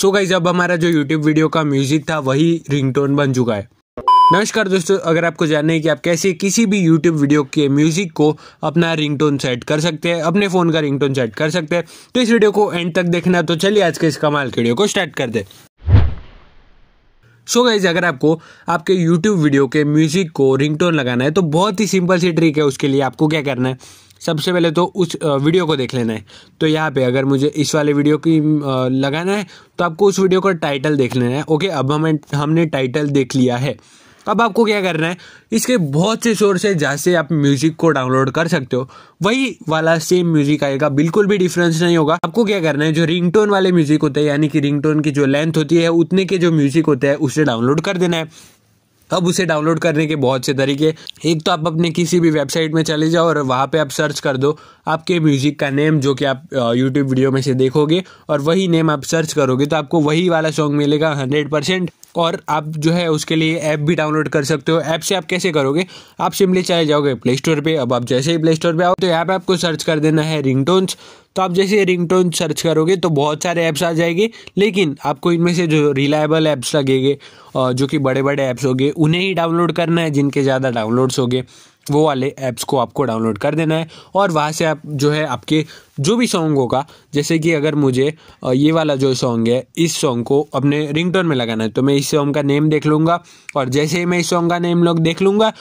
so guys अब हमारा जो यूट्यूब वीडियो का म्यूजिक था वही रिंगटोन बन चुका है नमस्कार दोस्तों अगर आपको जानना है कि आप कैसे किसी भी YouTube वीडियो के म्यूजिक को अपना रिंगटोन सेट कर सकते हैं अपने फ़ोन का रिंगटोन सेट कर सकते हैं तो इस वीडियो को एंड तक देखना तो चलिए आज के इस कमाल वीडियो को स्टार्ट कर दे सो so गाइज अगर आपको आपके YouTube वीडियो के म्यूजिक को रिंगटोन लगाना है तो बहुत ही सिंपल सी ट्रिक है उसके लिए आपको क्या करना है सबसे पहले तो उस वीडियो को देख लेना है तो यहाँ पे अगर मुझे इस वाले वीडियो की लगाना है तो आपको उस वीडियो का टाइटल देख लेना है ओके अब हमें हमने टाइटल देख लिया है अब आपको क्या करना है इसके बहुत से सोर्स है जहाँ से आप म्यूज़िक को डाउनलोड कर सकते हो वही वाला सेम म्यूज़िक आएगा बिल्कुल भी डिफरेंस नहीं होगा आपको क्या करना है जो रिंगटोन वाले म्यूज़िक होते हैं यानी कि रिंगटोन की जो लेंथ होती है उतने के जो म्यूज़िक होते हैं उसे डाउनलोड कर देना है अब उसे डाउनलोड करने के बहुत से तरीके एक तो आप अपने किसी भी वेबसाइट में चले जाओ और वहाँ पे आप सर्च कर दो आपके म्यूज़िक का नेम जो कि आप यूट्यूब वीडियो में से देखोगे और वही नेम आप सर्च करोगे तो आपको वही वाला सॉन्ग मिलेगा हंड्रेड परसेंट और आप जो है उसके लिए ऐप भी डाउनलोड कर सकते हो ऐप से आप कैसे करोगे आप सिंपली चले जाओगे प्ले स्टोर पर अब आप जैसे ही प्ले स्टोर पर आओ तो ऐप आपको सर्च कर देना है रिंग तो आप जैसे रिंग सर्च करोगे तो बहुत सारे ऐप्स आ जाएंगे लेकिन आपको इनमें से जो रिलायबल ऐप्स लगेंगे जो कि बड़े बड़े ऐप्स होंगे उन्हें ही डाउनलोड करना है जिनके ज़्यादा डाउनलोड्स होंगे वो वाले ऐप्स को आपको डाउनलोड कर देना है और वहाँ से आप जो है आपके जो भी सॉन्ग होगा जैसे कि अगर मुझे ये वाला जो सॉन्ग है इस सॉन्ग को अपने रिंगटोन में लगाना है तो मैं इस सॉन्ग का नेम देख लूँगा और जैसे ही मैं इस सॉन्ग का नेम लोग देख लूँगा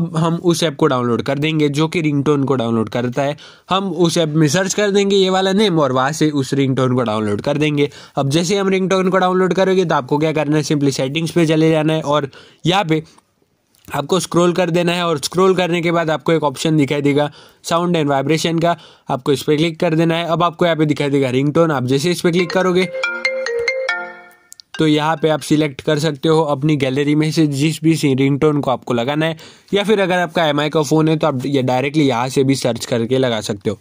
अब हम उस ऐप को डाउनलोड कर देंगे जो कि रिंग को डाउनलोड करता है हम उस ऐप में सर्च कर देंगे ये वाला नेम और वहाँ से उस रिंग को डाउनलोड कर देंगे अब जैसे हम रिंग को डाउनलोड करोगे तो आपको क्या करना है सिंपली सेटिंग्स पर चले जाना है और यहाँ पर आपको स्क्रॉल कर देना है और स्क्रॉल करने के बाद आपको एक ऑप्शन दिखाई देगा साउंड एंड वाइब्रेशन का आपको इस पर क्लिक कर देना है अब आपको यहाँ पे दिखाई देगा रिंगटोन आप जैसे इस पर क्लिक करोगे तो यहाँ पे आप सिलेक्ट कर सकते हो अपनी गैलरी में से जिस भी रिंगटोन को आपको लगाना है या फिर अगर आपका एम का फ़ोन है तो आप ये डायरेक्टली यहाँ से भी सर्च करके लगा सकते हो